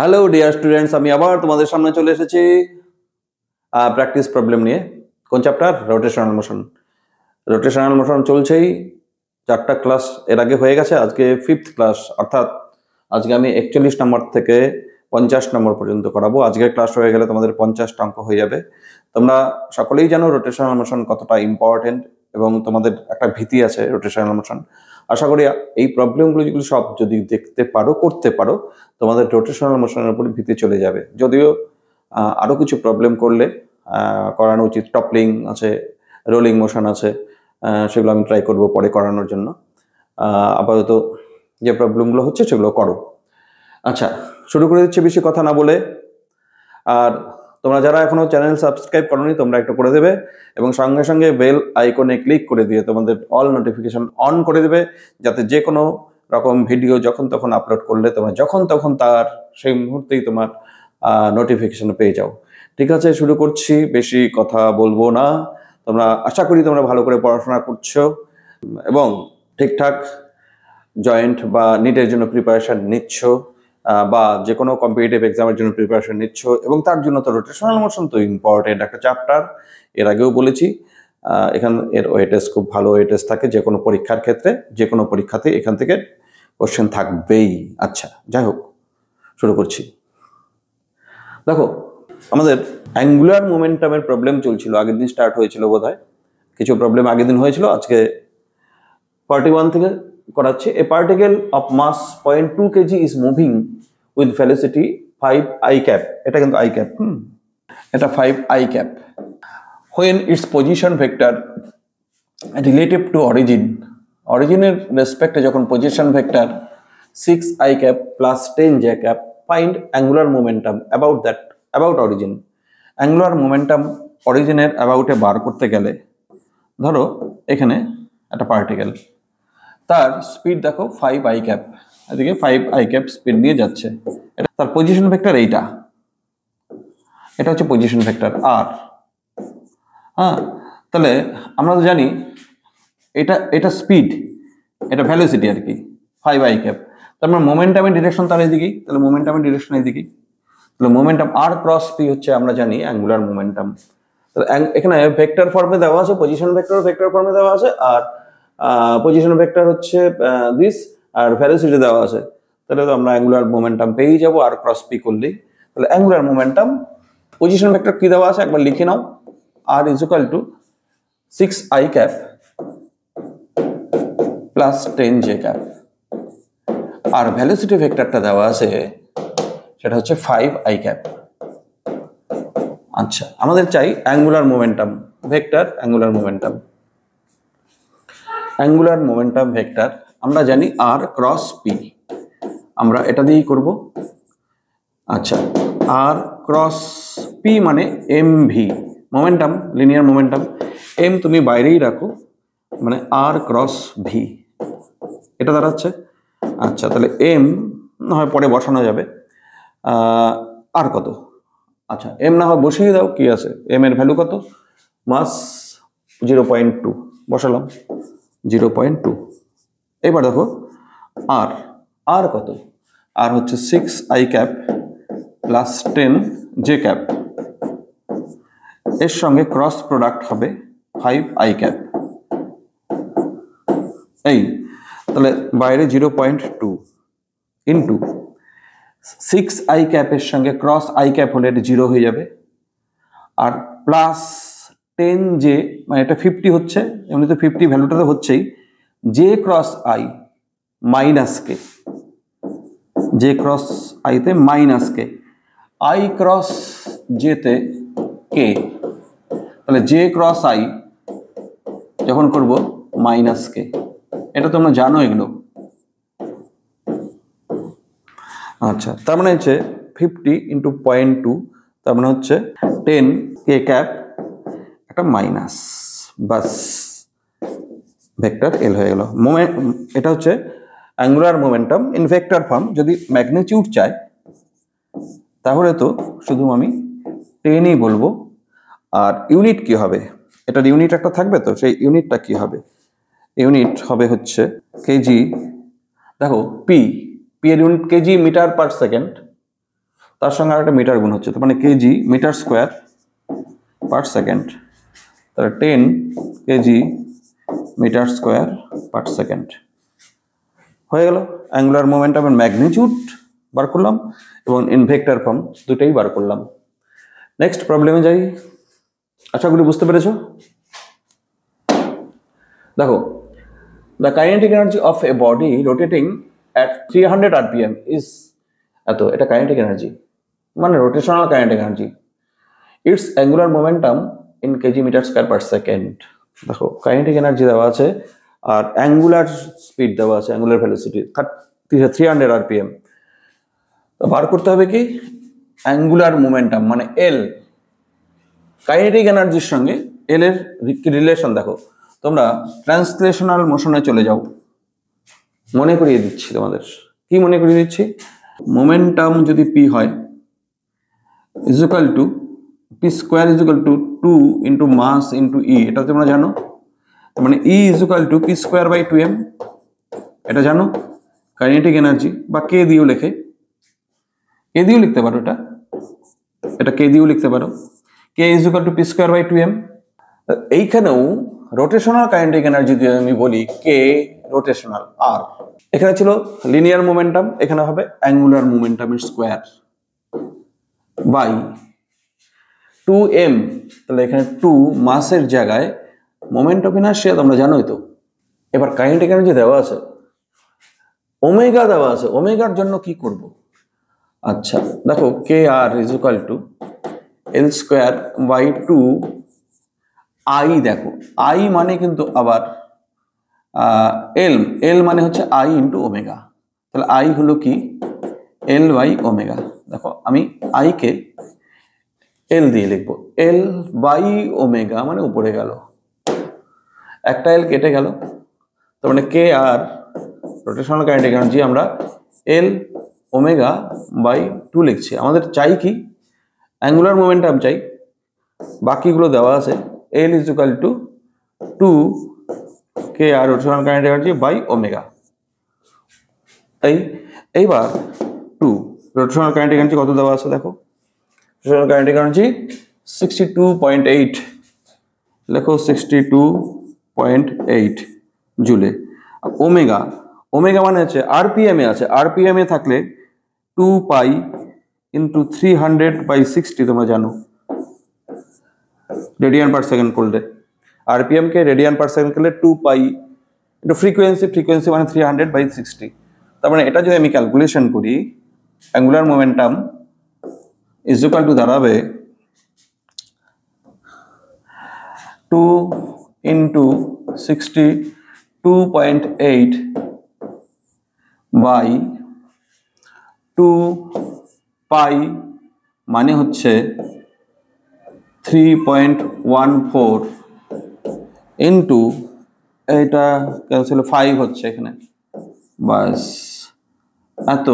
Hello dear students আমি আবার তোমাদের সামনে চলে এসেছি প্র্যাকটিস প্রবলেম নিয়ে কোন chapter rotational motion rotational motion চলছেই চারটা ক্লাস এর আগে হয়ে গেছে আজকে ফিফথ ক্লাস অর্থাৎ আজকে আমি একচল্লিশ নম্বর থেকে পঞ্চাশ নম্বর পর্যন্ত করাবো আজকের ক্লাস হয়ে গেলে তোমাদের পঞ্চাশটা অঙ্ক হয়ে যাবে তোমরা সকলেই জানো রোটেশনাল মোশন কতটা ইম্পর্টেন্ট এবং তোমাদের একটা ভীতি আছে রোটেশনাল মোশন আশা করি এই প্রবলেমগুলো যেগুলো সব যদি দেখতে পারো করতে পারো তোমাদের রোটেশনাল মোশনের উপর ভিত্তি চলে যাবে যদিও আরও কিছু প্রবলেম করলে করানো উচিত টপলিং আছে রোলিং মোশন আছে সেগুলো আমি ট্রাই করব পরে করানোর জন্য আপাতত যে প্রবলেমগুলো হচ্ছে সেগুলো করো আচ্ছা শুরু করে দিচ্ছে বেশি কথা না বলে আর তোমরা যারা এখনো চ্যানেল সাবস্ক্রাইব করোনি তোমরা একটা করে দেবে এবং সঙ্গে সঙ্গে বেল আইকনে ক্লিক করে দিয়ে তোমাদের অল নোটিফিকেশন অন করে দেবে যাতে যে কোনো রকম ভিডিও যখন তখন আপলোড করলে তোমরা যখন তখন তার সেই মুহূর্তেই তোমার নোটিফিকেশন পেয়ে যাও ঠিক আছে শুরু করছি বেশি কথা বলবো না তোমরা আশা করি তোমরা ভালো করে পড়াশোনা করছো এবং ঠিকঠাক জয়েন্ট বা নিটের জন্য প্রিপারেশান নিচ্ছ বা যে কোনো কম্পিটিটিভ এক্সামের জন্য প্রিপারেশন নিচ্ছ এবং তার জন্য তো রোটেশনাল মোশন তো ইম্পর্টেন্ট একটা চ্যাপ্টার এর আগেও বলেছি এখান এর ওয়েটেজ খুব ভালো ওয়েটেজ থাকে যে কোনো পরীক্ষার ক্ষেত্রে যে কোনো পরীক্ষাতে এখান থেকে কোশ্চেন থাকবেই আচ্ছা যাই হোক শুরু করছি দেখো আমাদের অ্যাঙ্গুলার মোমেন্টামের প্রবলেম চলছিল আগের দিন স্টার্ট হয়েছিল বোধ কিছু প্রবলেম আগের দিন হয়েছিল আজকে পার্টি ওয়ান থেকে করাচ্ছে a particle of mass point two kg is moving with velocity five I cap এটা কিন্তু আই ক্যাপ হুম এটা five I cap when its position vector relative to origin অরিজিনের রেসপেক্টে যখন position vector six I cap plus ten J cap find angular momentum about that about origin angular momentum অরিজিনের অ্যাবাউটে বার করতে গেলে ধরো এখানে একটা পার্টিকেল তার স্পিড দেখো ফাইভ আই ক্যাপ এদিকে ফাইভ আই ক্যাপ স্পিড নিয়ে যাচ্ছে এটা তার পজিশন ভেক্টর এইটা এটা হচ্ছে পজিশন ভেক্টর আর হ্যাঁ তাহলে আমরা তো জানি এটা এটা স্পিড এটা ভ্যালোসিটি আর কি ফাইভ আই ক্যাপ তারপর মোমেন্টামের ডিরেকশন তার মানে এদিকেই তাহলে আমি ডিরেকশন দিকেই তাহলে মোমেন্টাম আর ক্রস পি হচ্ছে আমরা জানি অ্যাঙ্গুলার মোমেন্টাম তাহলে এখানে ভেক্টর ফর্মে দেওয়া আছে পজিশন ভেক্টর ভেক্টর ফর্মে দেওয়া আছে আর পজিশন ভেক্টর হচ্ছে দিস আর ভ্যালোসিটি দেওয়া আছে তাহলে তো আমরা অ্যাঙ্গুলার মোমেন্টাম পেয়েই যাবো আর ক্রস পি করলেই তাহলে অ্যাঙ্গুলার মোমেন্টাম পজিশন ভেক্টর কী দেওয়া আছে একবার লিখে নাও R is equal to six I cap plus ten J cap আর ভ্যালোসিটি ভেক্টরটা দেওয়া আছে সেটা হচ্ছে ফাইভ আই ক্যাপ আচ্ছা আমাদের চাই angular momentum vector angular momentum angular momentum vector আমরা জানি আর ক্রস পি আমরা এটা দিয়েই করব আচ্ছা আর ক্রস পি মানে M V momentum linear momentum M তুমি বাইরেই রাখো মানে আর ক্রস ভি এটা দাঁড়াচ্ছে আচ্ছা তাহলে এম না হয় পরে বসানো যাবে আর কত আচ্ছা এম না হয় বসিয়ে দাও কি আছে এম এর ভ্যালু কত মাস জিরো পয়েন্ট টু বসালাম জিরো পয়েন্ট টু এবার দেখো আর আর কত আর হচ্ছে six I cap plus ten J cap এর সঙ্গে ক্রস প্রোডাক্ট হবে ফাইভ আই ক্যাপ এই তাহলে বাইরে zero point two into six I ক্যাপের সঙ্গে ক্রস আই ক্যাপ হলে এটা জিরো হয়ে যাবে আর প্লাস টেন জে মানে এটা ফিফটি হচ্ছে এমনি তো ফিফটি ভ্যালুটা তো হচ্ছেই J cross I minus K J cross আইতে মাইনাস কে আই ক্রস জেতে কে তাহলে জে ক্রস আই যখন করব মাইনাস কে এটা তোমরা জানো এগুলো আচ্ছা তার মানে হচ্ছে ফিফটি ইন্টু পয়েন্ট টু তার মানে হচ্ছে টেন কে ক্যাপ একটা মাইনাস বাস ভেক্টর এল হয়ে গেল মোমেন্ট এটা হচ্ছে angular momentum in vector form যদি ম্যাগনিচিউড চাই তাহলে তো শুধু আমি টেনই বলবো আর ইউনিট কি হবে এটার ইউনিট একটা থাকবে তো সেই ইউনিটটা কি হবে ইউনিট হবে হচ্ছে কেজি দেখো পি পি এর unit kg metre per second তার সঙ্গে আর একটা মিটার গুণ হচ্ছে তো মানে kg metre square per second তাহলে ten kg metre square per second হয়ে গেল অ্যাঙ্গুলার মোমেন্টামের ম্যাগনিচিউড বার করলাম এবং ইনভেক্টার ফর্ম দুটোই বার করলাম নেক্সট প্রবলেমে যাই আশা করি বুঝতে পেরেছ দেখো the kinetic energy of a body rotating at three hundred RPM is এত এটা কাইনেটিক এনার্জি মানে rotational kinetic energy its angular momentum in kg metre square per second দেখো কাইনেটিক এনার্জি দেওয়া আছে আর অ্যাঙ্গুলার স্পিড দেওয়া আছে angular velocity thirty three hundred RPM বার করতে হবে কি অ্যাঙ্গুলার মোমেন্টাম মানে এল কাইনেটিক এনার্জির সঙ্গে এল এর রিলেশন দেখো তোমরা ট্রান্সলেশনাল মোশনে চলে যাও মনে করিয়ে দিচ্ছি তোমাদের কি মনে করিয়ে দিচ্ছি মোমেন্টাম যদি পি হয় is equal to P square is equal to two into mass into E এটা তোমরা জানো মানে E is equal to P square by two M এটা জানো কাইনেটিক এনার্জি বা কে দিয়েও লেখে কে দিয়েও লিখতে পারো এটা এটা কে দিয়েও লিখতে পারো K is equal to P square by two M এইখানেও রোটেশনাল কাইনেটিক এনার্জি যদি আমি বলি কে রোটেশনাল আর এখানে ছিল লিনিয়ার মোমেন্টাম এখানে হবে অ্যাঙ্গুলার মোমেন্টামের স্কোয়ার বাই টু এম তাহলে এখানে টু মাসের জায়গায় মোমেন্ট অফ ইনার্শিয়া তোমরা জানোই তো এবার কারেন্ট যে দেওয়া আছে ওমেগা দেওয়া আছে ওমেগার জন্য কি করব আচ্ছা দেখো K R is to L square by two I দেখো আই মানে কিন্তু আবার এল এল মানে হচ্ছে আই ইন্টু ওমেগা তাহলে আই হলো কি এল ওয়াই ওমেগা দেখো আমি আইকে এল দিয়ে লিখবো এল বাই ওমেগা মানে উপরে গেল একটা এল কেটে গেল তার মানে K R rotational current energy আমরা এল ওমেগা বাই টু লিখছি আমাদের চাই কি অ্যাঙ্গুলার আমি চাই বাকিগুলো দেওয়া আছে L is equal to two K R rotational current energy by omega এই এইবার টু রোটেশনাল কারেন্ট এনার্জি কত দেওয়া আছে দেখো total kinetic energy 62.8 লেখো 62.8 জুলে ওমেগা ওমেগা মানে হচ্ছে আরপিএম এ আছে আরপিএম এ থাকলে two pi three hundred by sixty তোমরা জানো রেডিয়ান পার সেকেন্ড করলে আরপিএম কে রেডিয়ান পার সেকেন্ড করলে 2 পাই ইনটু ফ্রিকোয়েন্সি ফ্রিকোয়েন্সি মানে হান্ড্রেড বাই সিক্সটি তার মানে এটা যদি আমি ক্যালকুলেশন করি অ্যাঙ্গুলার মোমেন্টাম ইজুকাল টু দাঁড়াবে two into sixty two point eight by two pi মানে হচ্ছে three point one four into এটা ছিল ফাইভ হচ্ছে এখানে বাস এত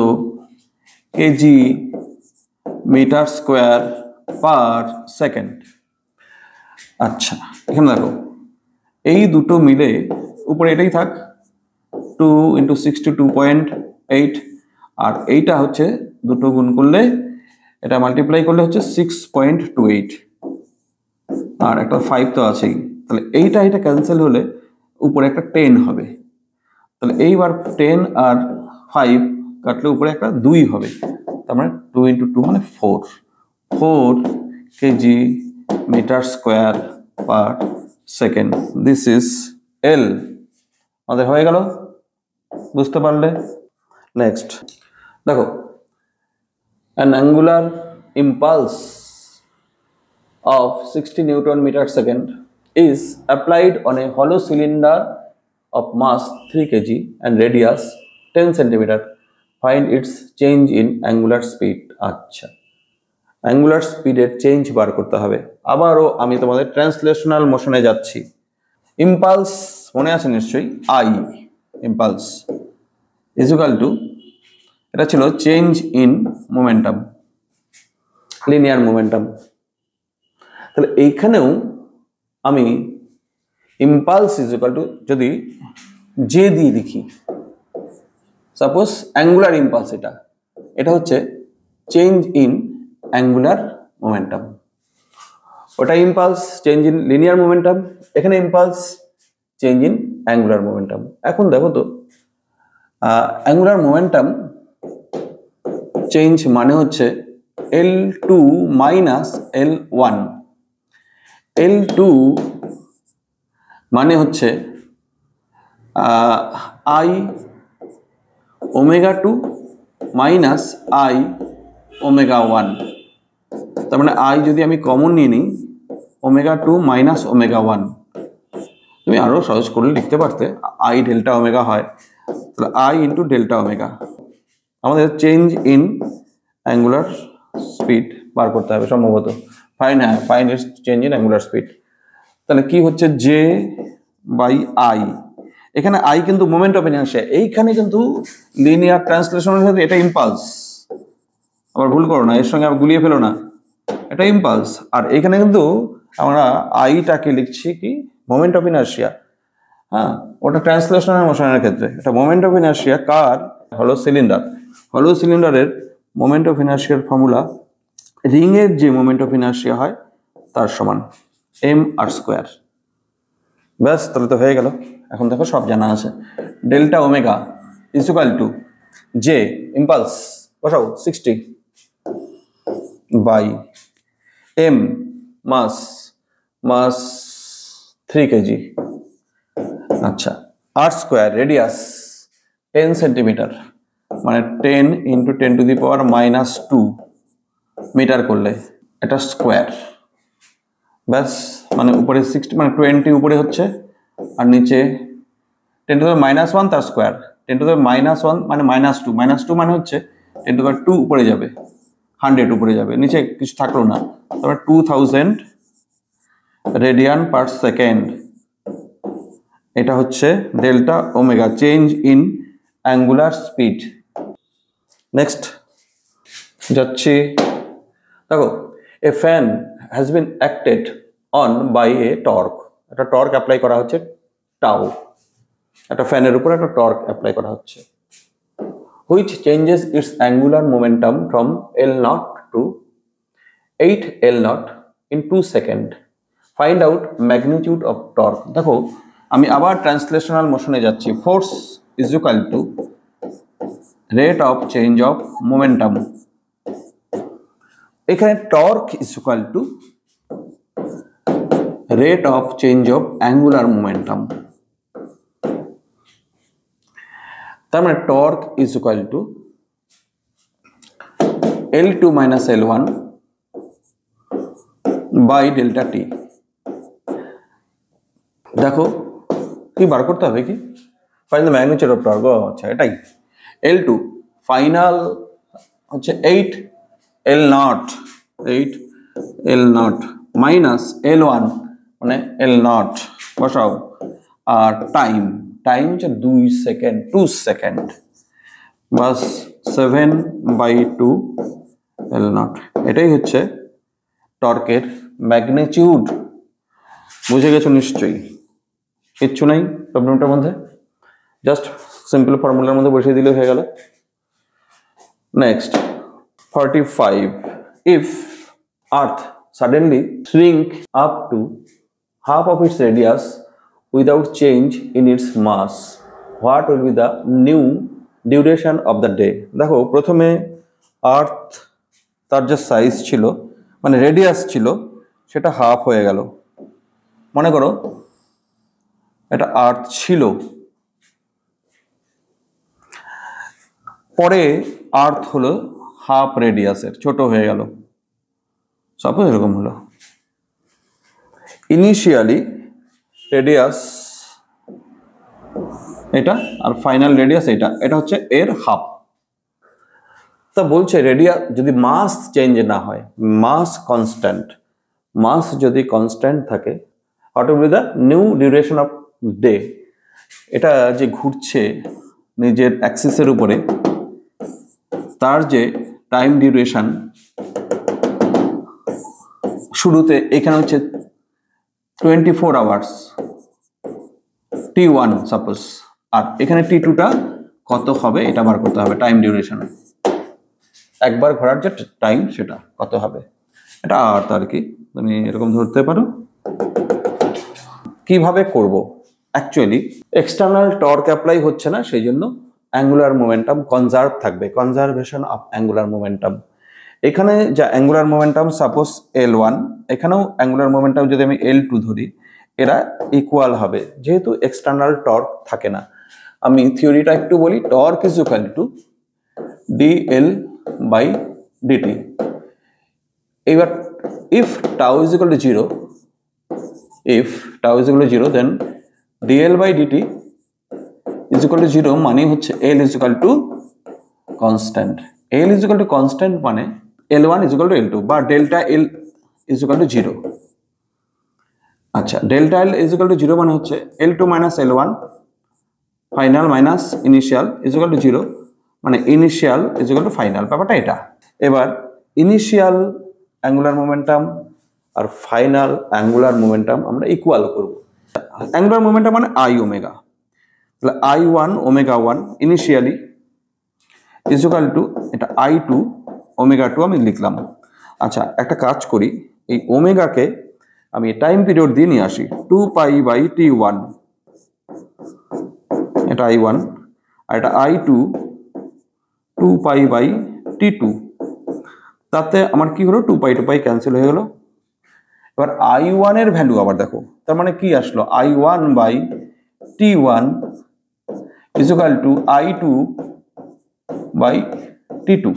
kg metre square per second আচ্ছা এখানে দেখো এই দুটো মিলে উপরে এটাই থাক two into sixty two point eight আর এইটা হচ্ছে দুটো গুণ করলে এটা মাল্টিপ্লাই করলে হচ্ছে সিক্স পয়েন্ট টু এইট আর একটা ফাইভ তো আছেই তাহলে এইটা এটা ক্যান্সেল হলে উপরে একটা টেন হবে তাহলে এইবার টেন আর ফাইভ কাটলে উপরে একটা দুই হবে তার মানে টু ইন্টু টু মানে four four kg metre square per second this is L আমাদের হয়ে গেল বুঝতে পারলে নেক্সট দেখো an angular impulse of sixty newton metre second is applied on a হলো cylinder of mass three kg and radius ten centimetre find its change in angular speed আচ্ছা angular স্পিডের change বার করতে হবে আবারও আমি তোমাদের ট্রান্সলেশনাল মোশনে যাচ্ছি ইম্পালস মনে আছে নিশ্চয়ই আই ইম্পালস ইজুকাল টু এটা ছিল change in momentum linear momentum তাহলে এইখানেও আমি ইম্পালস ইজুকাল টু যদি জে দিয়ে লিখি সাপোজ অ্যাঙ্গুলার ইম্পালস এটা এটা হচ্ছে চেঞ্জ ইন অ্যাঙ্গুলার মোমেন্টাম ওটা impulse change in linear momentum এখানে impulse change in angular momentum এখন দেখো তো অ্যাঙ্গুলার মোমেন্টাম চেঞ্জ মানে হচ্ছে L two minus L one L two মানে হচ্ছে I omega two minus I omega one তার মানে আই যদি আমি কমন নিয়ে নিই omega two minus omega one তুমি আরও সহজ করলে লিখতে পারতে আই ডেল্টা ওমেগা হয় তাহলে আই ইন্টু ডেল্টা ওমেগা আমাদের চেঞ্জ ইন অ্যাঙ্গুলার স্পিড বার করতে হবে সম্ভবত ফাইন হ্যাঁ fine change in angular speed তাহলে কি হচ্ছে জে বাই আই এখানে আই কিন্তু মোমেন্ট অফ ইনার্শিয়া এইখানে কিন্তু লিনিয়ার ট্রান্সলেশনের সাথে এটা ইম্পালস আবার ভুল করো না এর সঙ্গে আবার গুলিয়ে ফেলো না এটা ইম্পালস আর এখানে কিন্তু আমরা আইটাকে লিখছি কি মোমেন্ট অফ ইনার্শিয়া হ্যাঁ ওটা ট্রান্সলেশনের মোশনের ক্ষেত্রে এটা মোমেন্ট অফ ইনার্শিয়া কার হলো সিলিন্ডার হলো সিলিন্ডারের মোমেন্ট অফ ইনার্শিয়ার ফর্মুলা রিংয়ের যে মোমেন্ট অফ ইনার্শিয়া হয় তার সমান এম আর স্কোয়ার ব্যাস তাহলে তো হয়ে গেল এখন দেখো সব জানা আছে delta omega is equal to J impulse বসাও sixty by M mass mass three kg আচ্ছা R square radius ten centimetre মানে ten into ten to the power minus two metre করলে এটা স্কোয়ার ব্যাস মানে উপরে সিক্সটি মানে টোয়েন্টি উপরে হচ্ছে আর নিচে ten to the minus one তার square ten to the minus one মানে মাইনাস টু মাইনাস টু মানে হচ্ছে টেন টু দ্য টু উপরে যাবে হান্ড্রেড উপরে যাবে নিচে কিছু থাকলো না তারপরে two thousand radian per second এটা হচ্ছে delta omega change in angular speed next যাচ্ছি দেখো a fan has been acted on by a torque একটা টর্ক অ্যাপ্লাই করা হচ্ছে টাও একটা ফ্যানের উপর একটা টর্ক অ্যাপ্লাই করা হচ্ছে which changes its angular momentum from L not to eight L not in two second find out magnitude of torque দেখো আমি আবার ট্রান্সলেশনাল মোশনে যাচ্ছি force is equal to rate of change of momentum এখানে torque is equal to rate of change of angular momentum. Then torque is equal to L2 minus L1 by delta t. দেখো কি বার করতে হবে কি fine the magnitude of torque আচ্ছা এটাই L two final হচ্ছে eight L not eight L not minus L one মানে L not বসাও আর টাইম টাইম হচ্ছে দুই সেকেন্ড টু সেকেন্ড বাস seven by two L not এটাই হচ্ছে টর্কের ম্যাগনিচিউড বুঝে গেছো নিশ্চয়ই কিচ্ছু নেই প্রবলেমটার মধ্যে জাস্ট সিম্পল ফর্মুলার মধ্যে বসিয়ে দিলে হয়ে গেল next forty five if Earth suddenly shrink up to half of its radius without change in its mass what will be the new duration of the day দেখো প্রথমে আর্থ তার যে সাইজ ছিল মানে রেডিয়াস ছিল সেটা হাফ হয়ে গেল মনে করো এটা আর্থ ছিল পরে আর্থ হলো হাফ রেডিয়াসের ছোট হয়ে গেল সব এরকম হলো ইনিশিয়ালি রেডিয়াস এটা আর ফাইনাল রেডিয়াস এটা এটা হচ্ছে এর হাফ তা বলছে রেডিয়াস যদি মাস চেঞ্জ না হয় মাস কনস্ট্যান্ট মাস যদি কনস্ট্যান্ট থাকে what will be the new duration of day এটা যে ঘুরছে নিজের অ্যাক্সিসের উপরে তার যে টাইম ডিউরেশন শুরুতে এখানে হচ্ছে 24 আওয়ার্স টি ওয়ান সাপোজ আর এখানে টি টুটা কত হবে এটা বার করতে হবে টাইম ডিউরেশন একবার ঘোরার যে টাইম সেটা কত হবে এটা আর্থ আর কি তুমি এরকম ধরতে পারো কিভাবে করব অ্যাকচুয়ালি এক্সটার্নাল টর্ক অ্যাপ্লাই হচ্ছে না সেই জন্য অ্যাঙ্গুলার মোমেন্টাম কনজার্ভ থাকবে কনজারভেশন অফ অ্যাঙ্গুলার মোমেন্টাম এখানে যা angular momentum suppose L one এখানেও অ্যাঙ্গুলার মোমেন্টাম যদি আমি এল টু ধরি এরা ইকুয়াল হবে যেহেতু এক্সটার্নাল টর্ক থাকে না আমি থিওরিটা একটু বলি torque is equal to D L by D T এবার if tau is equal to zero if tau is equal to zero then D L by D T is equal to zero মানে হচ্ছে L is equal to constant L is equal to constant মানে L one is equal to L two বা delta L is equal to zero আচ্ছা delta L is equal to zero মানে হচ্ছে L two minus L one final minus initial is equal to zero মানে initial is equal to final ব্যাপারটা এটা এবার initial angular momentum আর final angular momentum আমরা equal করব অ্যাঙ্গুলার মোমেন্টাম মানে আই ওমেগা তাহলে I one omega one initially is equal to এটা আই টু ওমেগা টু আমি লিখলাম আচ্ছা একটা কাজ করি এই ওমেগাকে আমি টাইম পিরিয়ড দিয়ে নিয়ে আসি two pi by T one এটা আই ওয়ান আর এটা I two two pi by T two তাতে আমার কি হলো two pi two pi cancel হয়ে গেলো এবার আই ওয়ানের ভ্যালু আবার দেখো তার মানে কি আসলো I one by T one is to I two by T two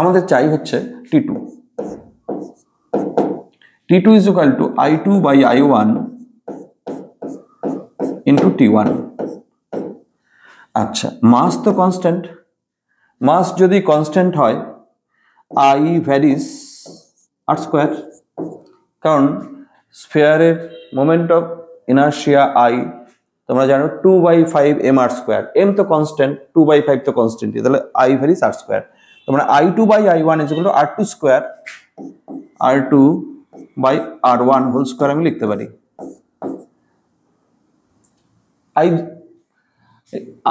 আমাদের চাই হচ্ছে T two T two is equal to I two by I one into T one আচ্ছা মাস তো কনস্ট্যান্ট মাস যদি কনস্ট্যান্ট হয় আই ভ্যারিস আর স্কোয়ার কারণ স্পেয়ারের moment of inertia I তোমরা জানো two by five M R square M তো constant two by five তো কনস্ট্যান্টই তাহলে আই ভ্যারিস আর স্কোয়ার তার মানে I two by I one is equal R two square R two by R one whole square আমি লিখতে পারি I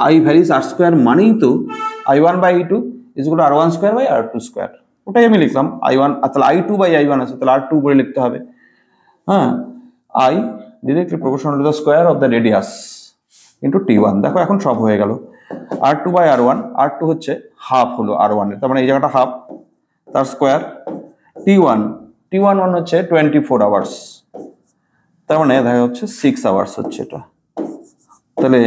I varies R square মানেই তো I one by I two is R one square by R two square ওটাই আমি লিখলাম I one তাহলে I two by I one আছে তাহলে আর টু করে লিখতে হবে হ্যাঁ I directly proportional to the square of the radius into T one দেখো এখন সব হয়ে গেল R two by R one R two হচ্ছে হাফ হলো আর ওয়ানের তার মানে এই জায়গাটা হাফ তার square T one T one one হচ্ছে টোয়েন্টি ফোর আওয়ার্স তার মানে দেখা হচ্ছে সিক্স আওয়ার্স হচ্ছে এটা তাহলে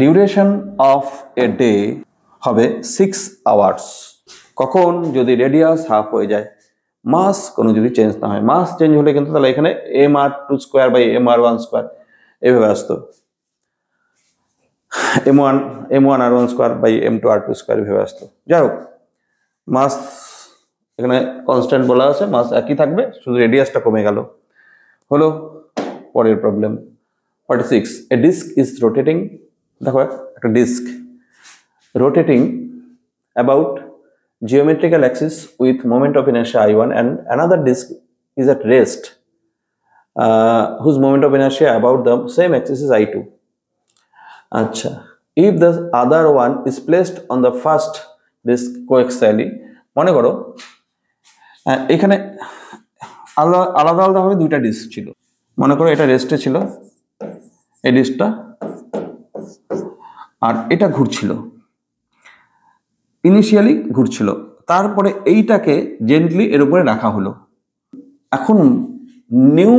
ডিউরেশন অফ এ ডে হবে সিক্স আওয়ার্স কখন যদি রেডিয়াস হাফ হয়ে যায় মাস কোনো যদি চেঞ্জ না হয় মাস চেঞ্জ হলে কিন্তু তাহলে এখানে M R two square by M R one square এভাবে আসতো M one M one R one square by M two R two square ভেবে আসতো যাই হোক মাস এখানে কনস্ট্যান্ট বলা আছে মাস একই থাকবে শুধু রেডিয়াসটা কমে গেল হলো পরের problem forty six a disc is rotating দেখো একটা disc rotating about axis with moment of of I one and another disc is at rest whose moment of of about the same axis is I two আচ্ছা if the other one is placed on the first this coaxially মনে করো এখানে আলাদা আলাদা আলাদাভাবে দুইটা disk ছিল মনে করো এটা রেস্টে ছিল এই ডিস্কটা আর এটা ঘুরছিল ইনিশিয়ালি ঘুরছিল তারপরে এইটাকে জেন্টলি এর উপরে রাখা হলো এখন নিউ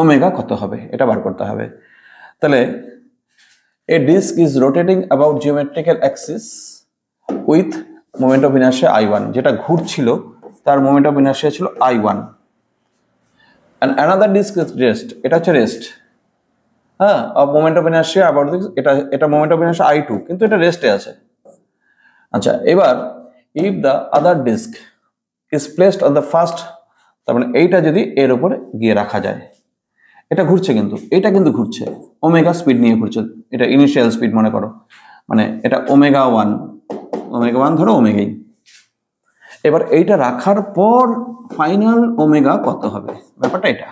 ওমেগা কত হবে এটা বার করতে হবে তাহলে A disk is rotating about geometrical axis with moment of inertia I1 যেটা ঘুরছিল তার moment of inertia ছিল I1 and another disk is rest এটা হচ্ছে rest হ্যাঁ মোমেন্ট অফ ইনার্শিয়া দিস এটা এটা moment of inertia I two কিন্তু এটা রেস্টে আছে আচ্ছা এবার if the other disc is placed on the first তার মানে এইটা যদি এর উপরে গিয়ে রাখা যায় এটা ঘুরছে কিন্তু এটা কিন্তু ঘুরছে ওমেগা স্পিড নিয়ে ঘুরছে এটা ইনিশিয়াল স্পিড মনে করো মানে এটা ওমেগা ওয়ান ওমেগা ওয়ান ধরো ওমেগাই এবার এইটা রাখার পর ফাইনাল ওমেগা কত হবে ব্যাপারটা এটা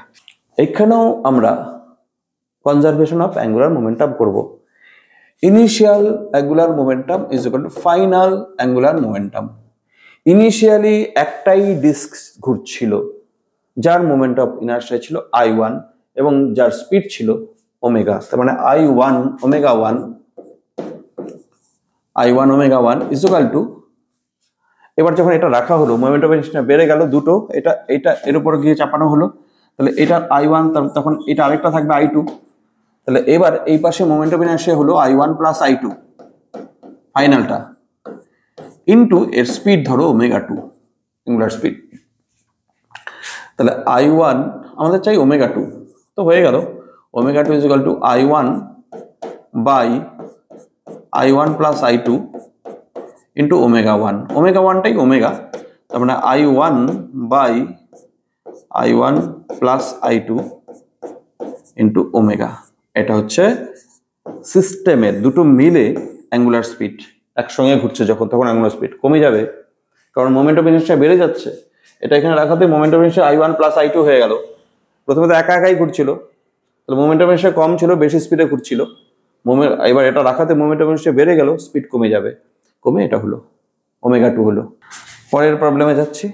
এখানেও আমরা কনজারভেশন অফ অ্যাঙ্গুলার মোমেন্টাম করব initial angular momentum is equal to final angular momentum initially একটাই ডিস্ক ঘুরছিল যার মোমেন্ট অফ ইনার্সিয়া ছিল আই ওয়ান এবং যার স্পিড ছিল ওমেগা তার মানে I one omega one I one omega one is equal to এবার যখন এটা রাখা হলো মোমেন্ট অফেন্সটা বেড়ে গেল দুটো এটা এটা এর উপর গিয়ে চাপানো হলো তাহলে এটা আই ওয়ান তখন এটা আরেকটা থাকবে আই টু তাহলে এবার এই পাশে মোমেন্ট অফ ইনার্শিয়া হলো I one plus I two ফাইনালটা ইন্টু এর স্পিড ধরো ওমেগা টু ইংলার স্পিড তাহলে আই ওয়ান আমাদের চাই ওমেগা টু তো হয়ে গেল omega two is equal to I one by I one plus I two into omega one omega one omega তার মানে I one by I one plus I two into omega এটা হচ্ছে সিস্টেমের দুটো মিলে অ্যাঙ্গুলার স্পিড একসঙ্গে ঘুরছে যখন তখন অ্যাঙ্গুলার স্পিড কমে যাবে কারণ মোমেন্ট অফ ইনার্শিয়া বেড়ে যাচ্ছে এটা এখানে রাখাতে moment of inertia I one plus I two হয়ে গেল প্রথমে তো একা একাই ঘুরছিল তাহলে মোমেন্টাম এসে কম ছিল বেশি স্পিডে ঘুরছিল মোমেন্ট এবার এটা রাখাতে মোমেন্টাম এসে বেড়ে গেল স্পিড কমে যাবে কমে এটা হলো ওমেগা টু হলো পরের প্রবলেমে যাচ্ছি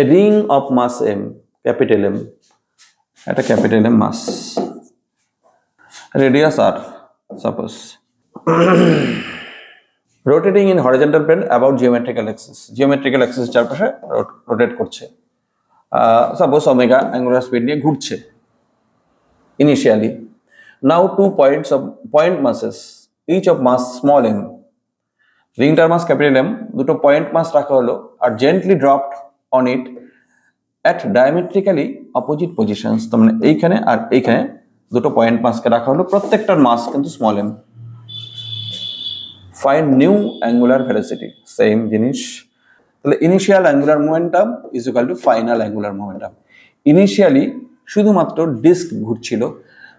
a ring of mass M capital M এটা capital M mass radius R suppose rotating in horizontal plane about geometrical axis geometrical axis চারপাশে রোটেট করছে সাপোজ অমেগা অ্যাঙ্গুলার স্পিড নিয়ে ঘুরছে initially now two points of point masses each of mass small M রিংটার mass capital M দুটো point mass রাখা হলো আর gently dropped on it at diametrically opposite positions তার মানে এইখানে আর এইখানে দুটো পয়েন্ট মাসকে রাখা হলো প্রত্যেকটার মাস কিন্তু small M find new angular velocity same জিনিস তাহলে initial angular momentum is equal to final angular momentum initially শুধুমাত্র ডিস্ক ঘুরছিল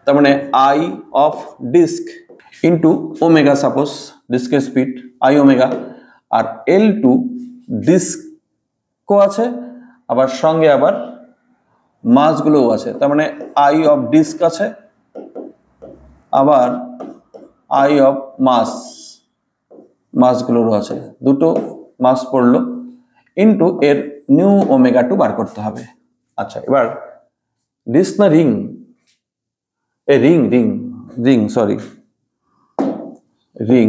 তার মানে I of disc into omega suppose ডিস্কের স্পিড আই ওমেগা আর এল টু ডিস্কও আছে আবার সঙ্গে আবার মাছগুলোও আছে তার মানে আই অফ ডিস্ক আছে আবার আই অফ মাস মাছগুলোরও আছে দুটো মাস পড়লো ইন্টু এর নিউ ওমেগা টু বার করতে হবে আচ্ছা এবার ডিস না ring a ring ring ring sorry ring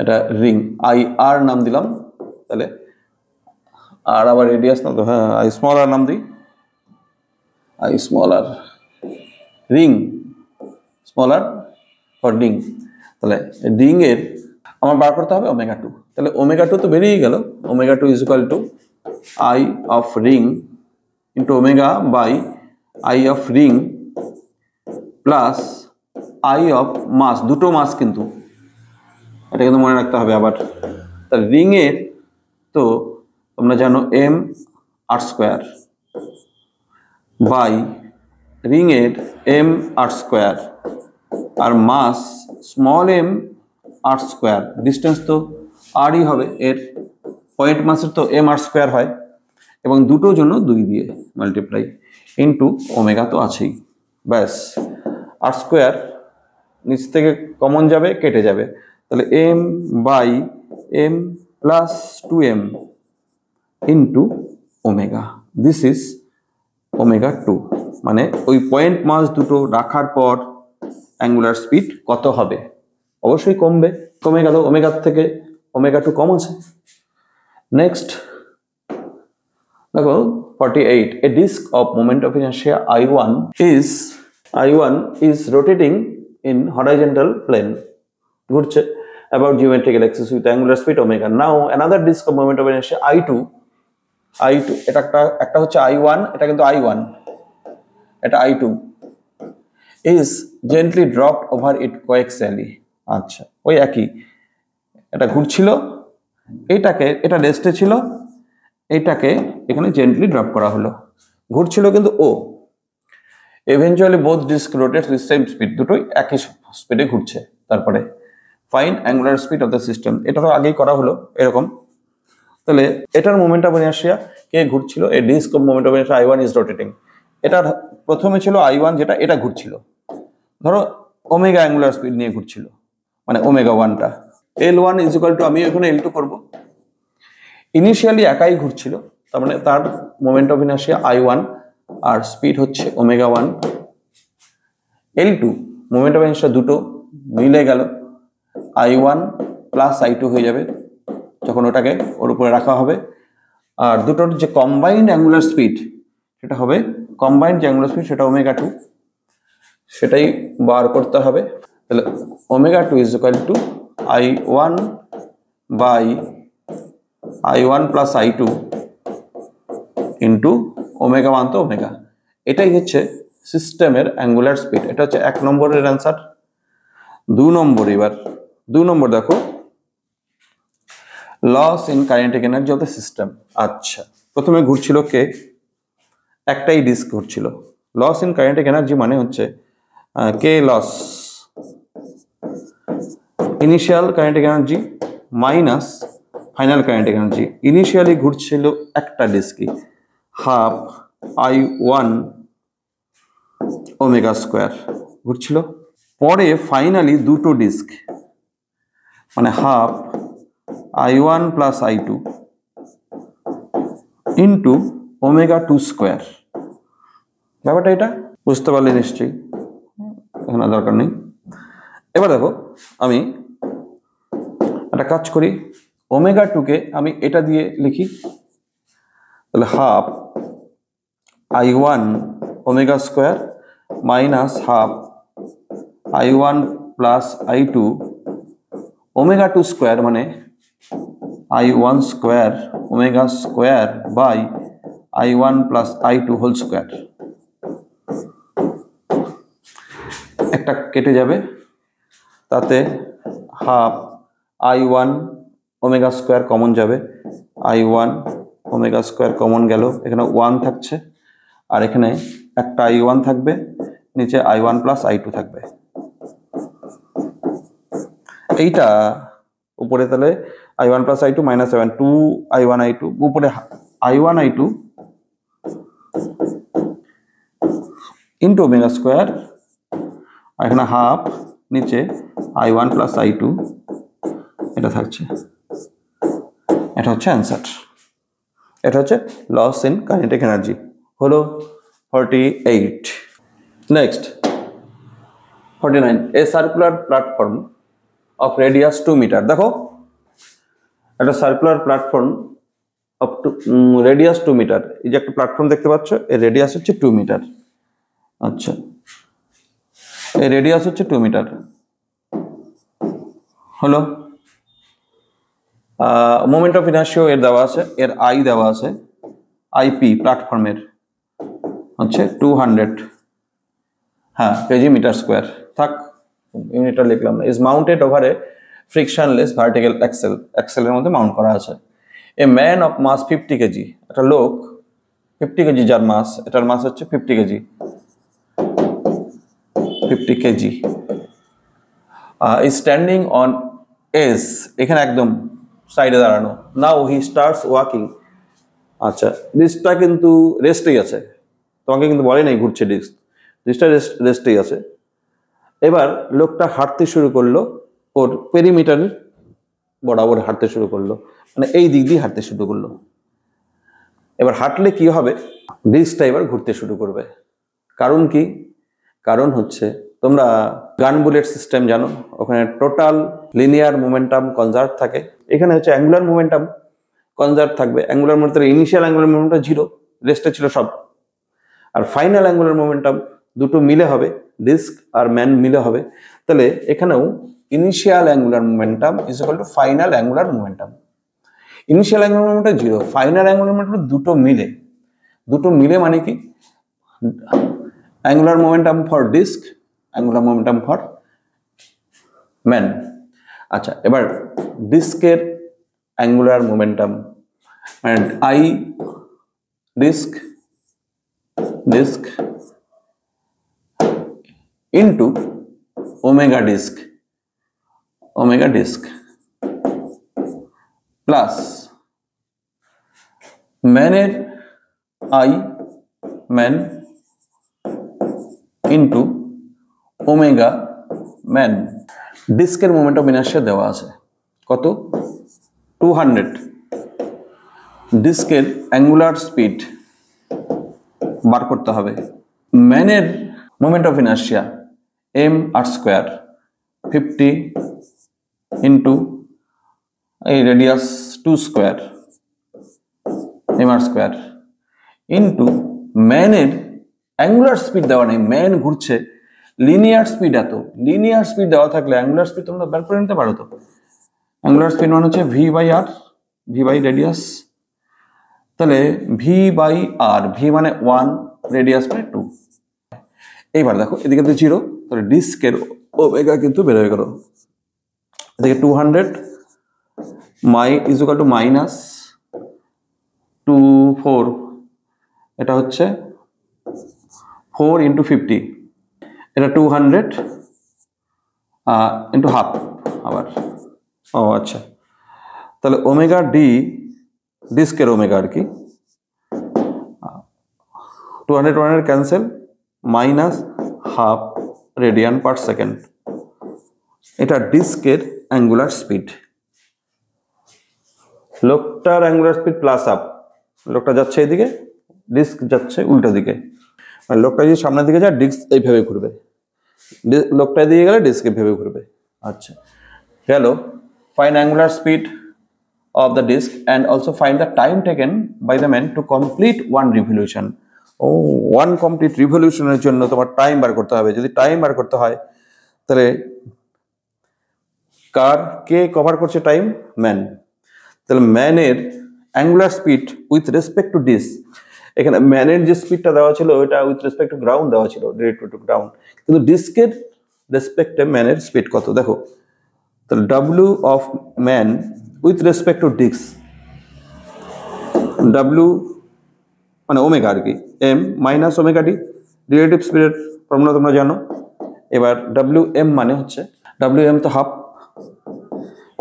এটা রিং আই আর নাম দিলাম তাহলে আর আবার রেডিয়াস না তো হ্যাঁ আই স্মল আর নাম দিই I small R ring small R for ডিং তাহলে ডিং এর আমার বার করতে হবে ওমেগা টু তাহলে ওমেগা টু তো বেরিয়ে গেল omega two is equal to I of ring into omega by I of ring plus I of mass দুটো মাস কিন্তু এটা কিন্তু মনে রাখতে হবে আবার তাহলে রিংয়ের তো তোমরা জানো এম আর স্কোয়ার বাই রিংয়ের এম আর স্কোয়ার আর mass small M R square distance তো আরই হবে এর পয়েন্ট মাসের তো এম আর স্কোয়ার হয় এবং দুটোর জন্য দুই দিয়ে মাল্টিপ্লাই ইন্টু ওমেগা তো আছেই ব্যাস আর স্কোয়ার নিচ থেকে কমন যাবে কেটে যাবে তাহলে M by M plus two M into omega this is omega two মানে ওই পয়েন্ট মাস দুটো রাখার পর অ্যাঙ্গুলার স্পিড কত হবে অবশ্যই কমবে কমে গেল ওমেগার থেকে ওমেগা টু কম আছে নেক্সট দেখো forty eight a disc of moment of inertia I one is I one is rotating in horizontal plane ঘুরছে about with angular speed omega speed omega. Now another disk of moment I two I two এটা একটা একটা হচ্ছে one এটা কিন্তু one এটা is is gently dropped over it coaxially আচ্ছা ওই একই এটা ঘুরছিল এটাকে এটা রেস্টে ছিল এটাকে এখানে জেন্টলি ড্রপ করা হলো ঘুরছিল কিন্তু ও eventually both disc rotate with same speed দুটোই একই স্পিডে ঘুরছে তারপরে final angular speed of the system এটা তো আগেই করা হলো এরকম তাহলে এটার মোমেন্ট অফ ইনার্শিয়া কে ঘুরছিল এই disc of moment of inertia I one is rotating এটার প্রথমে ছিল আই ওয়ান যেটা এটা ঘুরছিল ধরো ওমেগা অ্যাঙ্গুলার স্পিড নিয়ে ঘুরছিল মানে ওমেগা ওয়ানটা L one is equal to আমি ওইখানে এল টু করবো ইনিশিয়ালি একাই ঘুরছিল তার মানে তার moment of inertia I one আর স্পিড হচ্ছে omega one L two moment of inertia দুটো মিলে গেল I one plus I two হয়ে যাবে যখন ওটাকে ওর উপরে রাখা হবে আর দুটোর যে কম্বাইন্ড অ্যাঙ্গুলার স্পিড সেটা হবে কম্বাইন্ড যে অ্যাঙ্গুলার স্পিড সেটা ওমেগা টু সেটাই বার করতে হবে তাহলে omega 2 is equal to i1 by i1 plus i2 into omega one তো ওমেগা এটাই হচ্ছে সিস্টেমের অ্যাঙ্গুলার স্পিড এটা হচ্ছে এক নম্বরের অ্যান্সার দু নম্বর এবার দু নম্বর দেখো loss in kinetic energy of the system আচ্ছা প্রথমে ঘুরছিল কে একটাই ডিস্ক ঘুরছিল লস ইন কারেন্টিক এনার্জি মানে হচ্ছে কে loss initial kinetic energy minus final kinetic energy initially ঘুরছিল একটা ডিস্কি half I one omega square ঘুরছিল পরে ফাইনালি দুটো ডিস্ক মানে half I one plus I two into omega two square ব্যাপারটা এটা বুঝতে পারলে নিশ্চয়ই এখানে দরকার নেই এবার দেখো আমি একটা কাজ করি ওমেগা টুকে আমি এটা দিয়ে লিখি তাহলে half I one omega square minus half I one plus I two omega two square মানে I one square omega square by I one plus I two whole square একটা কেটে যাবে তাতে half I one omega square common যাবে I one omega square common গেল এখানে one থাকছে আর এখানে একটা আই ওয়ান থাকবে নিচে I one plus I two থাকবে এইটা উপরে তাহলে I one plus I two minus seven two I one I two উপরে I one I two into omega square এখানে হাফ নিচে I one plus I two এটা থাকছে এটা হচ্ছে অ্যান্সার এটা হচ্ছে লস ইন কাইনেটিক এনার্জি হলো forty eight next forty nine a circular platform of radius two metre দেখো একটা circular platform of two radius two metre এই যে একটা প্ল্যাটফর্ম দেখতে পাচ্ছ এর রেডিয়াস হচ্ছে টু মিটার আচ্ছা এই রেডিয়াস হচ্ছে টু মিটার হলো মোমেন্ট অফ ইনার্সিও এর দেওয়া আছে এর আই দেওয়া আছে আইপি প্ল্যাটফর্মের হচ্ছে টু হান্ড্রেড হ্যাঁ কেজি মিটার স্কোয়ার থাক ইউনিটটা লিখলাম না ইজ মাউন্টেড ওভারে ফ্রিকশনলেস ভার্টিক্যাল অ্যাক্সেল অ্যাক্সেলের মধ্যে মাউন্ট করা আছে a man of mass fifty K G একটা লোক ফিফটি কেজি যার মাস এটার মাস হচ্ছে fifty K G fifty K G standing on এস এখানে একদম সাইডে দাঁড়ানো নাও হি স্টার্টস ওয়াকিং আচ্ছা ডিস্কটা কিন্তু রেস্টেই আছে তোমাকে কিন্তু বলে নাই ঘুরছে ডিস্ক ডিস্কটা রেস্ট রেস্টেই আছে এবার লোকটা হাঁটতে শুরু করলো ওর পেরিমিটারের বরাবর হাঁটতে শুরু করলো মানে এই দিক দিয়ে হাঁটতে শুরু করলো এবার হাঁটলে কি হবে ডিস্কটা এবার ঘুরতে শুরু করবে কারণ কি কারণ হচ্ছে তোমরা গান বুলেট সিস্টেম জানো ওখানে টোটাল লিনিয়ার মুমেন্টাম কনজার্ভ থাকে এখানে হচ্ছে অ্যাঙ্গুলার মুমেন্টাম কনজার্ভ থাকবে angular momentum initial angular momentum zero রেস্টে ছিল সব আর ফাইনাল অ্যাঙ্গুলার মুমেন্টাম দুটো মিলে হবে ডিস্ক আর ম্যান মিলে হবে তাহলে এখানেও initial angular momentum is equal to final angular momentum initial angular momentum zero final angular momentum দুটো মিলে দুটো মিলে মানে কি angular momentum for disc angular momentum for man আচ্ছা এবার ডিস্কের অ্যাঙ্গুলার মোমেন্টাম মানে I disc disc into omega disc omega disc plus ম্যানের I man into omega man ডিস্কের মোমেন্ট অফ ইনার্শিয়া দেওয়া আছে কত টু হান্ড্রেড ডিস্কের অ্যাঙ্গুলার স্পিড বার করতে হবে ম্যানের moment of inertia M R square fifty into এই radius two square M R square into ম্যানের অ্যাঙ্গুলার স্পিড দেওয়া নেই ম্যান ঘুরছে লিনিয়ার স্পিড এত লিনিয়ার স্পিড দেওয়া থাকলে অ্যাঙ্গুলার স্পিড তোমরা বের করে নিতে পারো তো অ্যাঙ্গুলার স্পিড মানে হচ্ছে V by R V by radius তাহলে ভি বাই আর ভি মানে ওয়ান রেডিয়াস মানে টু এইবার দেখো এদিকে তো জিরো তাহলে ডিস্কের ওমেগা কিন্তু বের হয়ে গেল এদিকে two hundred my is equal to minus two four এটা হচ্ছে ফোর ইন্টু ফিফটি এটা টু হান্ড্রেড ইন্টু হাফ আবার ও আচ্ছা তাহলে ওমেগা ডি ডিস্কের ওমেগা আর কি two hundred one cancel minus half radian per second এটা ডিস্কের অ্যাঙ্গুলার স্পিড লোকটার অ্যাঙ্গুলার স্পিড প্লাস আপ লোকটা যাচ্ছে এদিকে ডিস্ক যাচ্ছে উল্টো দিকে আর মানে লোকটা যদি সামনের দিকে যায় ডিস্ক এইভাবে ঘুরবে লোকটা দিয়ে গেলে ডিস্কে ভেবে ঘুরবে আচ্ছা গেল fine angular speed of the disc and also fine the time taken by the man to complete one revolution ও ওয়ান কমপ্লিট রিভলিউশনের জন্য তোমার টাইম বার করতে হবে যদি টাইম বার করতে হয় তাহলে কার কে কভার করছে টাইম ম্যান তাহলে ম্যানের angular speed with respect to disc এখানে ম্যানের যে স্পিডটা দেওয়া ছিল ওইটা উইথ রেসপেক্ট টু গ্রাউন্ড দেওয়া ছিল ডিরেক্ট টু গ্রাউন্ড কিন্তু ডিস্কের রেসপেক্টে ম্যানের স্পিড কত দেখো তাহলে W of man with respect to disc W মানে ওমেগা আর কি M minus omega D relative স্পিডের ফর্মুলা তোমরা জানো এবার ডাব্লিউ এম মানে হচ্ছে ডাব্লু এম তো হাফ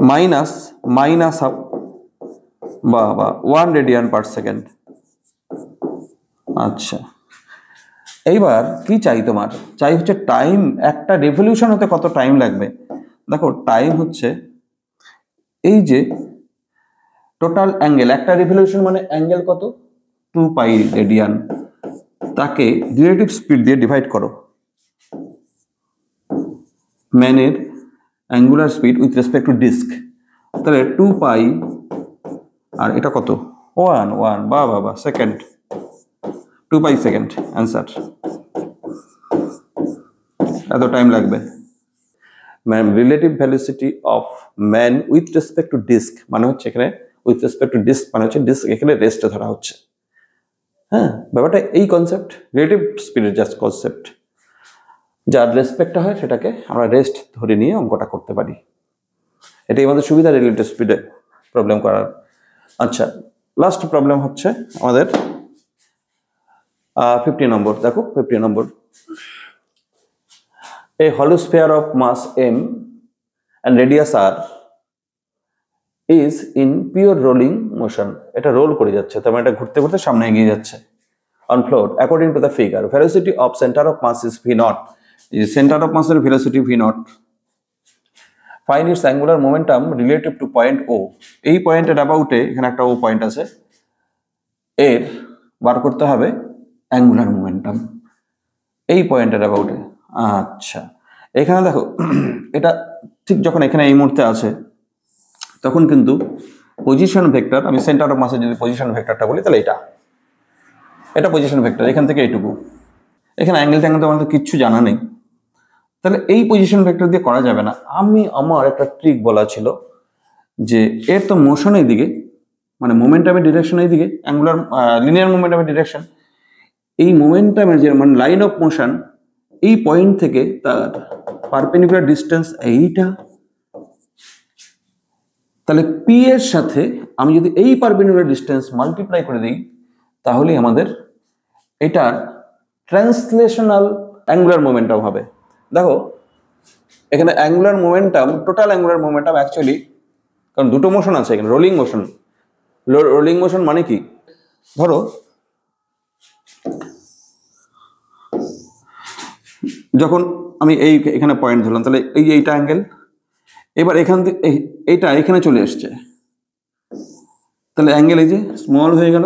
মাইনাস মাইনাস হাফ বা বা ওয়ান রেডিয়ান পার সেকেন্ড আচ্ছা এইবার কি চাই তোমার চাই হচ্ছে টাইম একটা রেভলিউশন হতে কত টাইম লাগবে দেখো টাইম হচ্ছে এই যে টোটাল অ্যাঙ্গেল একটা রেভলিউশন মানে অ্যাঙ্গেল কত টু পাই রেডিয়ান তাকে রিলেটিভ স্পিড দিয়ে ডিভাইড করো ম্যানের angular speed with respect to disc তাহলে টু পাই আর এটা কত ওয়ান ওয়ান বা বা second two pi second answer এত টাইম লাগবে ma'am relative velocity of man with respect to disc মানে হচ্ছে এখানে উইথ রেসপেক্ট টু ডিস্ক মানে হচ্ছে ডিস্ক এখানে রেস্টে ধরা হচ্ছে হ্যাঁ ব্যাপারটা এই কনসেপ্ট রিলেটিভ স্পিডের জাস্ট কনসেপ্ট যার রেসপেক্টটা হয় সেটাকে আমরা রেস্ট ধরে নিয়ে অঙ্কটা করতে পারি এটাই আমাদের সুবিধা রিলেটিভ স্পিডে প্রবলেম করার আচ্ছা লাস্ট প্রবলেম হচ্ছে আমাদের ফিফটি নম্বর দেখো ফিফটি নম্বর এ হলো sphere of mass M and radius R is in pure rolling motion এটা রোল করে যাচ্ছে তার এটা ঘুরতে ঘুরতে সামনে এগিয়ে যাচ্ছে on floor according to the figure velocity of centre of mass is V not is centre of মাসের velocity V not fine it's angular momentum relative to point O এই পয়েন্টের অ্যাবাউটে এখানে একটা ও পয়েন্ট আছে এর বার করতে হবে অ্যাঙ্গুলার মোমেন্টাম এই পয়েন্টের অ্যাবাউটে আচ্ছা এখানে দেখো এটা ঠিক যখন এখানে এই মুহূর্তে আছে তখন কিন্তু পজিশন ভেক্টর আমি সেন্টার অফ মাসে যদি পজিশন ভেক্টরটা বলি তাহলে এটা এটা পজিশন ভেক্টর এখান থেকে এইটুকু এখানে অ্যাঙ্গেল ট্যাঙ্গেল তো আমার তো কিচ্ছু জানা নেই তাহলে এই পজিশন ভেক্টর দিয়ে করা যাবে না আমি আমার একটা ট্রিক বলা ছিল যে এর তো মোশন এই দিকে মানে মোমেন্টামের ডিরেকশন এই দিকে অ্যাঙ্গুলার লিনিয়ার মোমেন্টামের ডিরেকশন এই মোমেন্টামের যে মানে লাইন অফ মোশন এই পয়েন্ট থেকে তার পারপেন্ডিকুলার ডিস্টেন্স এইটা তাহলে পি এর সাথে আমি যদি এই পারপেন্ডিকুলার ডিস্টেন্স মাল্টিপ্লাই করে দিই তাহলে আমাদের এটার ট্রান্সলেশনাল অ্যাঙ্গুলার মোমেন্টাম হবে দেখো এখানে angular momentum total angular momentum actually কারণ দুটো মোশন আছে এখানে রোলিং মোশন রোলিং মোশন মানে কি ধরো যখন আমি এই এখানে পয়েন্ট ধরলাম তাহলে এই এইটা অ্যাঙ্গেল এবার এখান থেকে এইটা এখানে চলে এসছে তাহলে অ্যাঙ্গেল এই যে স্মল হয়ে গেল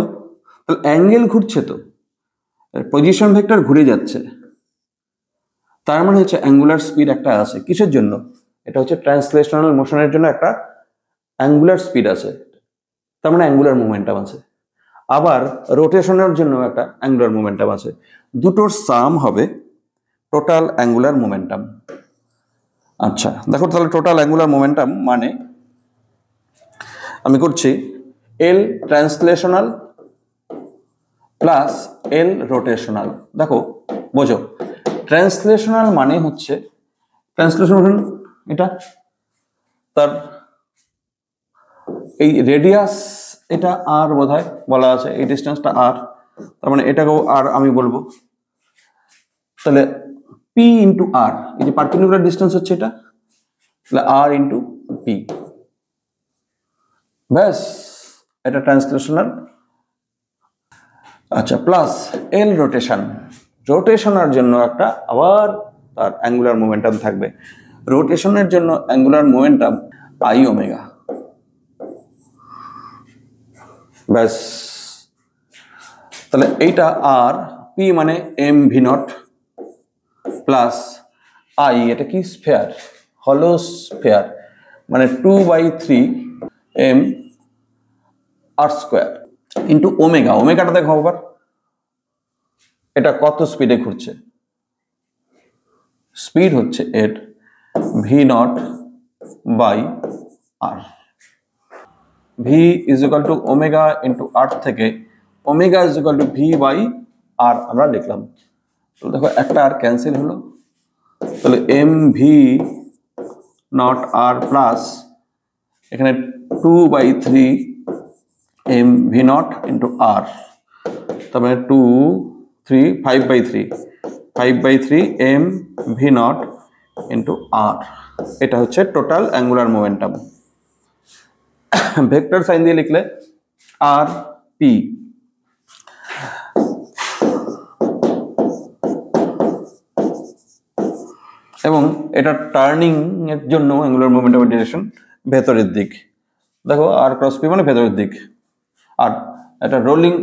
তাহলে অ্যাঙ্গেল ঘুরছে তো পজিশন ভেক্টর ঘুরে যাচ্ছে তার মানে হচ্ছে অ্যাঙ্গুলার স্পিড একটা আছে কিসের জন্য এটা হচ্ছে ট্রান্সলেশনাল মোশনের জন্য একটা অ্যাঙ্গুলার স্পিড আছে তার মানে অ্যাঙ্গুলার মুভমেন্টাম আছে আবার রোটেশনের জন্য একটা অ্যাঙ্গুলার মুভমেন্টাম আছে দুটোর সাম হবে টোটাল অ্যাঙ্গুলার মোমেন্টাম আচ্ছা দেখো তাহলে টোটাল অ্যাঙ্গুলার মোমেন্টাম মানে আমি করছি L translational plus L rotational দেখো বোঝো ট্রান্সলেশনাল মানে হচ্ছে ট্রান্সলেশন এটা তার এই রেডিয়াস এটা আর বোধ বলা আছে এই ডিস্টেন্সটা আর তার মানে এটাকেও আর আমি বলবো তাহলে পি ইন্টু আর এই যে পার্পেন্ডিকুলার ডিস্টেন্স হচ্ছে এটা তাহলে আর ইন্টু পি ব্যাস এটা ট্রান্সলেশনাল আচ্ছা প্লাস এল রোটেশন রোটেশনের জন্য একটা আবার তার অ্যাঙ্গুলার মোমেন্টাম থাকবে রোটেশনের জন্য অ্যাঙ্গুলার মোমেন্টাম আই ওমেগা ব্যাস তাহলে এইটা আর পি মানে M V not plus I এটা কি স্ফেয়ার হলো স্ফেয়ার মানে two by three M R square into omega ওমেগাটা দেখো আবার এটা কত স্পিডে ঘুরছে স্পিড হচ্ছে at V not by R V is equal to omega into R থেকে omega is equal to V by R আমরা লিখলাম তাহলে দেখো একটা আর ক্যান্সেল হলো তাহলে M V not R plus এখানে two by three M V not into R তারপরে two three five by three five by three M V not into R এটা হচ্ছে total angular momentum vector sign দিয়ে লিখলে আর P এবং এটা turning এর জন্য অ্যাঙ্গুলার মুভমেন্ট অফ ডিরেকশন ভেতরের দিক দেখো আর ক্রস পি মানে ভেতরের দিক আর এটা রোলিং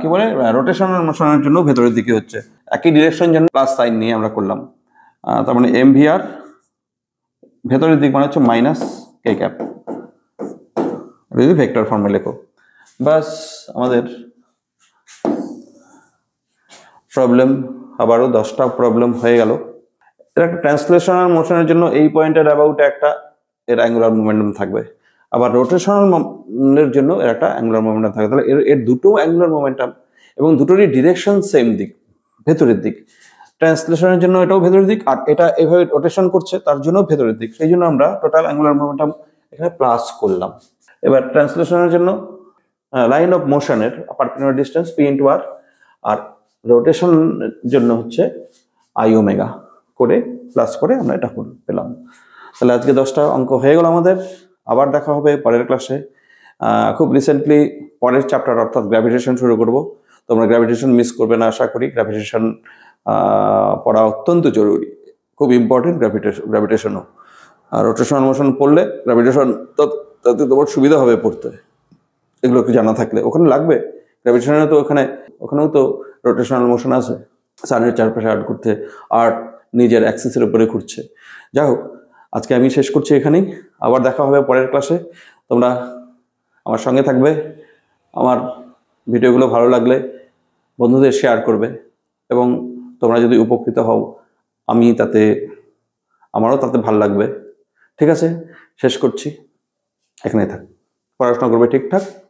কি বলে রোটেশন মোশনের জন্য ভেতরের দিকে হচ্ছে একই ডিরেকশন জন্য প্লাস সাইন নিয়ে আমরা করলাম তার মানে এম ভি আর ভেতরের দিক মানে হচ্ছে মাইনাস কে ক্যাপ যদি ভেক্টর ফর্মে লেখো বাস আমাদের প্রবলেম আবারও দশটা প্রবলেম হয়ে গেল এর একটা ট্রান্সলেশনাল মোশনের জন্য এই পয়েন্টের অ্যাবাউটে একটা এর অ্যাঙ্গুলার মোমেন্টাম থাকবে আবার রোটেশনাল এর জন্য এর একটা অ্যাঙ্গুলার মোমেন্টাম থাকবে তাহলে এর এর দুটো অ্যাঙ্গুলার মোমেন্টাম এবং দুটোরই ডিরেকশন সেম দিক ভেতরের দিক ট্রান্সলেশনের জন্য এটাও ভেতরের দিক আর এটা এভাবে রোটেশন করছে তার জন্য ভেতরের দিক সেই জন্য আমরা টোটাল অ্যাঙ্গুলার মোমেন্টাম এখানে প্লাস করলাম এবার ট্রান্সলেশনের জন্য লাইন অফ মোশনের upper distance P into R আর রোটেশন জন্য হচ্ছে আই মেগা করে প্লাস করে আমরা এটা পেলাম তাহলে আজকে দশটা অঙ্ক হয়ে গেল আমাদের আবার দেখা হবে পরের ক্লাসে খুব রিসেন্টলি পরের চ্যাপ্টার অর্থাৎ গ্র্যাভিটেশন শুরু করব তোমরা গ্র্যাভিটেশন মিস করবে না আশা করি গ্র্যাভিটেশন পড়া অত্যন্ত জরুরি খুব ইম্পর্টেন্ট গ্র্যাভিটেশন গ্র্যাভিটেশনও আর রোটেশন মোশন পড়লে গ্র্যাভিটেশন তাতে তোমার সুবিধা হবে পড়তে এগুলো একটু জানা থাকলে ওখানে লাগবে গ্র্যাভিটেশনে তো ওখানে ওখানেও তো রোটেশনাল মোশন আছে সানের চারপাশে আর্ট করতে আর্ট নিজের অ্যাক্সেসের উপরে ঘুরছে যাই হোক আজকে আমি শেষ করছি এখানেই আবার দেখা হবে পরের ক্লাসে তোমরা আমার সঙ্গে থাকবে আমার ভিডিওগুলো ভালো লাগলে বন্ধুদের শেয়ার করবে এবং তোমরা যদি উপকৃত হও আমি তাতে আমারও তাতে ভাল লাগবে ঠিক আছে শেষ করছি এখানেই থাক পড়াশোনা করবে ঠিকঠাক